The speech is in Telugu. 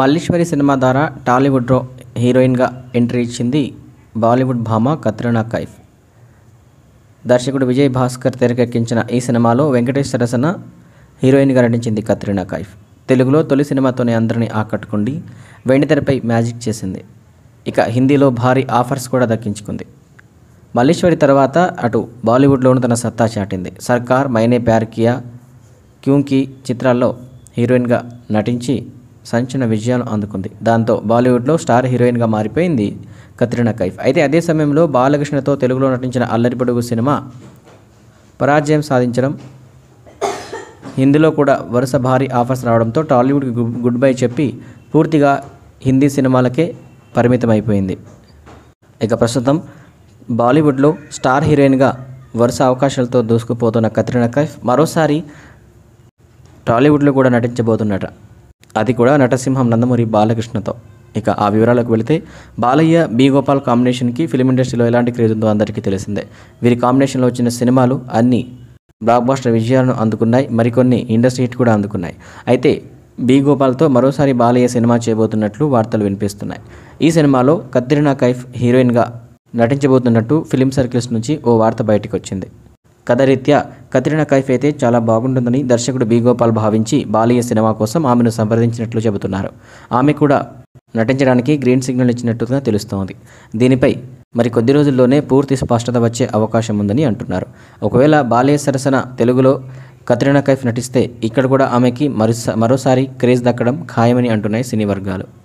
మల్లీశ్వరి సినిమా ద్వారా టాలీవుడ్లో హీరోయిన్గా ఎంట్రీ ఇచ్చింది బాలీవుడ్ భామ కత్రినా కైఫ్ దర్శకుడు విజయ్ భాస్కర్ తెరకెక్కించిన ఈ సినిమాలో వెంకటేష్ సరసన హీరోయిన్గా నటించింది కత్రినా కైఫ్ తెలుగులో తొలి సినిమాతోనే అందరినీ ఆకట్టుకుండి వెండితెరపై మ్యాజిక్ చేసింది ఇక హిందీలో భారీ ఆఫర్స్ కూడా దక్కించుకుంది మల్లీశ్వరి తర్వాత అటు బాలీవుడ్లోనూ తన సత్తా చాటింది సర్కార్ మైనే ప్యార్ కియా క్యూంకి చిత్రాల్లో హీరోయిన్గా నటించి సంచలన విజయాలు అందుకుంది దాంతో బాలీవుడ్లో స్టార్ హీరోయిన్గా మారిపోయింది కత్రినా కైఫ్ అయితే అదే సమయంలో బాలకృష్ణతో తెలుగులో నటించిన అల్లరి పడుగు సినిమా పరాజయం సాధించడం హిందీలో కూడా వరుస భారీ ఆఫర్స్ రావడంతో టాలీవుడ్కి గుడ్ బై చెప్పి పూర్తిగా హిందీ సినిమాలకే పరిమితమైపోయింది ఇక ప్రస్తుతం బాలీవుడ్లో స్టార్ హీరోయిన్గా వరుస అవకాశాలతో దూసుకుపోతున్న కత్రినా కైఫ్ మరోసారి టాలీవుడ్లో కూడా నటించబోతున్నట అది కూడా నటసింహం నందమూరి బాలకృష్ణతో ఇక ఆ వివరాలకు వెళితే బాలయ్య బి గోపాల్ కాంబినేషన్కి ఫిలిం ఇండస్ట్రీలో ఎలాంటి క్రేజ్ ఉందో అందరికీ తెలిసిందే వీరి కాంబినేషన్లో వచ్చిన సినిమాలు అన్నీ బ్లాక్ బాస్టర్ విజయాలను అందుకున్నాయి మరికొన్ని ఇండస్ట్రీ హిట్ కూడా అందుకున్నాయి అయితే బి గోపాల్తో మరోసారి బాలయ్య సినిమా చేయబోతున్నట్లు వార్తలు వినిపిస్తున్నాయి ఈ సినిమాలో కత్రినా కైఫ్ హీరోయిన్గా నటించబోతున్నట్టు ఫిలిం సర్కిల్స్ నుంచి ఓ వార్త బయటకు వచ్చింది కథరీత్యా కత్రినా కైఫ్ అయితే చాలా బాగుంటుందని దర్శకుడు బి గోపాల్ భావించి బాలయ్య సినిమా కోసం ఆమెను సంప్రదించినట్లు చెబుతున్నారు ఆమె కూడా నటించడానికి గ్రీన్ సిగ్నల్ ఇచ్చినట్టుగా తెలుస్తోంది దీనిపై మరి కొద్ది రోజుల్లోనే పూర్తి స్పష్టత వచ్చే అవకాశం ఉందని అంటున్నారు ఒకవేళ బాలయ్య సరసన తెలుగులో కత్రినా కైఫ్ నటిస్తే ఇక్కడ కూడా ఆమెకి మరోసారి క్రేజ్ దక్కడం ఖాయమని అంటున్నాయి సినీ వర్గాలు